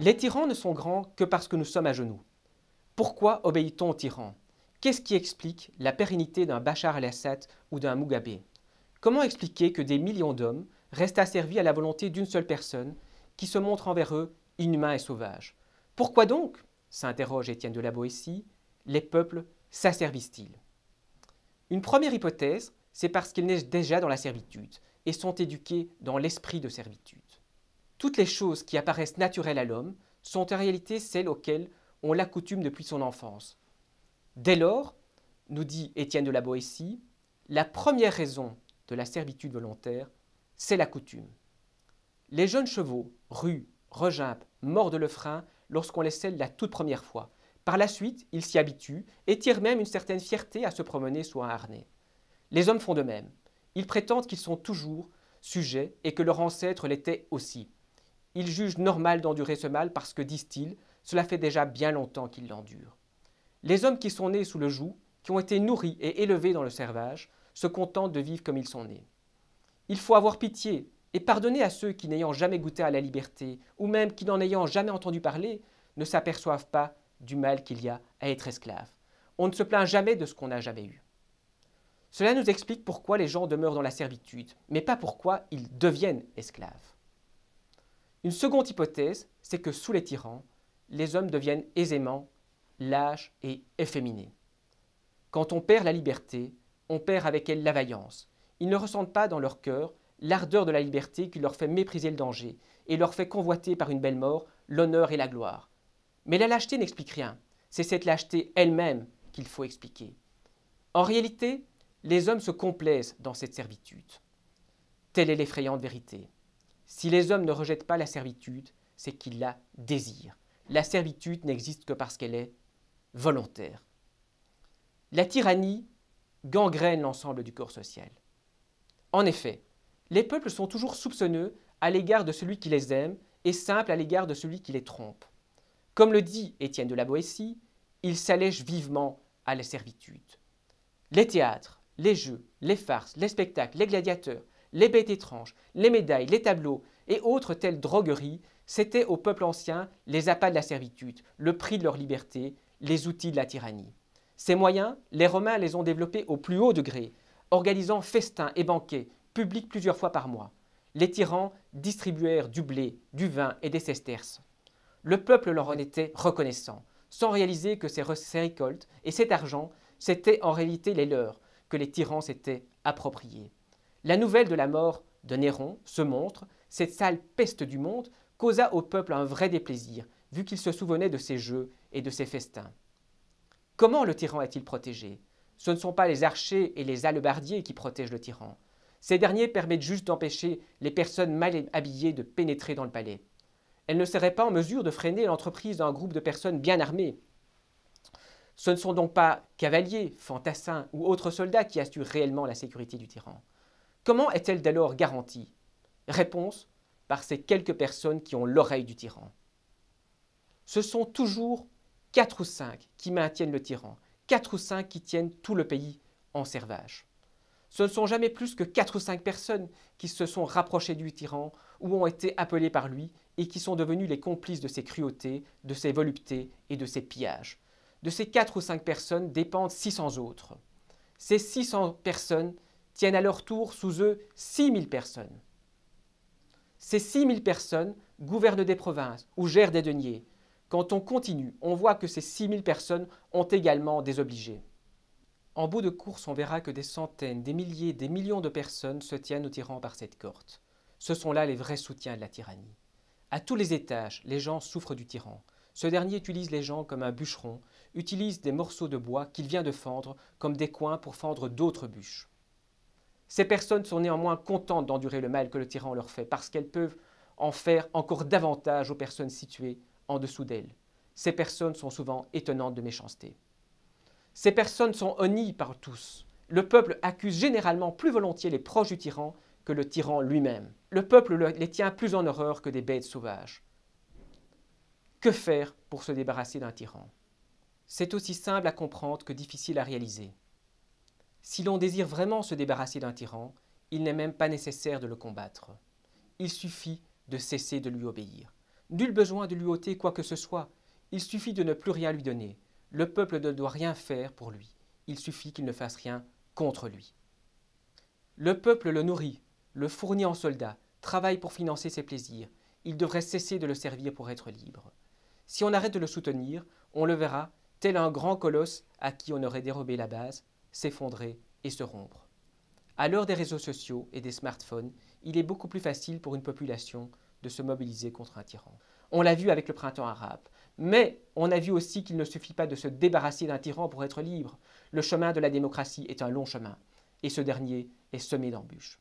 Les tyrans ne sont grands que parce que nous sommes à genoux. Pourquoi obéit-on aux tyrans Qu'est-ce qui explique la pérennité d'un Bachar al assad ou d'un Mugabe Comment expliquer que des millions d'hommes restent asservis à la volonté d'une seule personne qui se montre envers eux inhumain et sauvage Pourquoi donc, s'interroge Étienne de la Boétie, les peuples s'asservissent-ils Une première hypothèse, c'est parce qu'ils naissent déjà dans la servitude et sont éduqués dans l'esprit de servitude. Toutes les choses qui apparaissent naturelles à l'homme sont en réalité celles auxquelles on l'accoutume depuis son enfance. Dès lors, nous dit Étienne de la Boétie, la première raison de la servitude volontaire, c'est la coutume. Les jeunes chevaux ruent, regimpent, mordent le frein lorsqu'on les selle la toute première fois. Par la suite, ils s'y habituent et tirent même une certaine fierté à se promener sous un harnais. Les hommes font de même. Ils prétendent qu'ils sont toujours sujets et que leur ancêtre l'était aussi. Ils jugent normal d'endurer ce mal parce que, disent-ils, cela fait déjà bien longtemps qu'ils l'endurent. Les hommes qui sont nés sous le joug, qui ont été nourris et élevés dans le servage, se contentent de vivre comme ils sont nés. Il faut avoir pitié et pardonner à ceux qui, n'ayant jamais goûté à la liberté, ou même qui, n'en ayant jamais entendu parler, ne s'aperçoivent pas du mal qu'il y a à être esclave. On ne se plaint jamais de ce qu'on n'a jamais eu. Cela nous explique pourquoi les gens demeurent dans la servitude, mais pas pourquoi ils deviennent esclaves. Une seconde hypothèse, c'est que sous les tyrans, les hommes deviennent aisément lâches et efféminés. Quand on perd la liberté, on perd avec elle la vaillance. Ils ne ressentent pas dans leur cœur l'ardeur de la liberté qui leur fait mépriser le danger et leur fait convoiter par une belle mort l'honneur et la gloire. Mais la lâcheté n'explique rien. C'est cette lâcheté elle-même qu'il faut expliquer. En réalité, les hommes se complaisent dans cette servitude. Telle est l'effrayante vérité. Si les hommes ne rejettent pas la servitude, c'est qu'ils la désirent. La servitude n'existe que parce qu'elle est volontaire. La tyrannie gangrène l'ensemble du corps social. En effet, les peuples sont toujours soupçonneux à l'égard de celui qui les aime et simples à l'égard de celui qui les trompe. Comme le dit Étienne de la Boétie, ils s'allègent vivement à la servitude. Les théâtres, les jeux, les farces, les spectacles, les gladiateurs, les bêtes étranges, les médailles, les tableaux et autres telles drogueries, c'était au peuple ancien les appâts de la servitude, le prix de leur liberté, les outils de la tyrannie. Ces moyens, les Romains les ont développés au plus haut degré, organisant festins et banquets, publics plusieurs fois par mois. Les tyrans distribuèrent du blé, du vin et des sesterces. Le peuple leur en était reconnaissant, sans réaliser que ces récoltes et cet argent, c'étaient en réalité les leurs, que les tyrans s'étaient appropriés. La nouvelle de la mort de Néron, se montre, cette sale peste du monde, causa au peuple un vrai déplaisir, vu qu'il se souvenait de ses jeux et de ses festins. Comment le tyran est-il protégé Ce ne sont pas les archers et les hallebardiers qui protègent le tyran. Ces derniers permettent juste d'empêcher les personnes mal habillées de pénétrer dans le palais. Elles ne seraient pas en mesure de freiner l'entreprise d'un groupe de personnes bien armées. Ce ne sont donc pas cavaliers, fantassins ou autres soldats qui assurent réellement la sécurité du tyran. Comment est-elle dès garantie Réponse par ces quelques personnes qui ont l'oreille du tyran. Ce sont toujours quatre ou cinq qui maintiennent le tyran, quatre ou cinq qui tiennent tout le pays en servage. Ce ne sont jamais plus que quatre ou cinq personnes qui se sont rapprochées du tyran ou ont été appelées par lui et qui sont devenues les complices de ses cruautés, de ses voluptés et de ses pillages. De ces quatre ou cinq personnes dépendent 600 autres. Ces 600 personnes tiennent à leur tour sous eux 6000 personnes. Ces 000 personnes gouvernent des provinces ou gèrent des deniers. Quand on continue, on voit que ces 000 personnes ont également des obligés. En bout de course, on verra que des centaines, des milliers, des millions de personnes se tiennent aux tyran par cette corte. Ce sont là les vrais soutiens de la tyrannie. À tous les étages, les gens souffrent du tyran. Ce dernier utilise les gens comme un bûcheron, utilise des morceaux de bois qu'il vient de fendre comme des coins pour fendre d'autres bûches. Ces personnes sont néanmoins contentes d'endurer le mal que le tyran leur fait parce qu'elles peuvent en faire encore davantage aux personnes situées en dessous d'elles. Ces personnes sont souvent étonnantes de méchanceté. Ces personnes sont honnies par tous. Le peuple accuse généralement plus volontiers les proches du tyran que le tyran lui-même. Le peuple les tient plus en horreur que des bêtes sauvages. Que faire pour se débarrasser d'un tyran C'est aussi simple à comprendre que difficile à réaliser. Si l'on désire vraiment se débarrasser d'un tyran, il n'est même pas nécessaire de le combattre. Il suffit de cesser de lui obéir. Nul besoin de lui ôter quoi que ce soit. Il suffit de ne plus rien lui donner. Le peuple ne doit rien faire pour lui. Il suffit qu'il ne fasse rien contre lui. Le peuple le nourrit, le fournit en soldats, travaille pour financer ses plaisirs. Il devrait cesser de le servir pour être libre. Si on arrête de le soutenir, on le verra, tel un grand colosse à qui on aurait dérobé la base, s'effondrer et se rompre. À l'heure des réseaux sociaux et des smartphones, il est beaucoup plus facile pour une population de se mobiliser contre un tyran. On l'a vu avec le printemps arabe, mais on a vu aussi qu'il ne suffit pas de se débarrasser d'un tyran pour être libre. Le chemin de la démocratie est un long chemin, et ce dernier est semé d'embûches.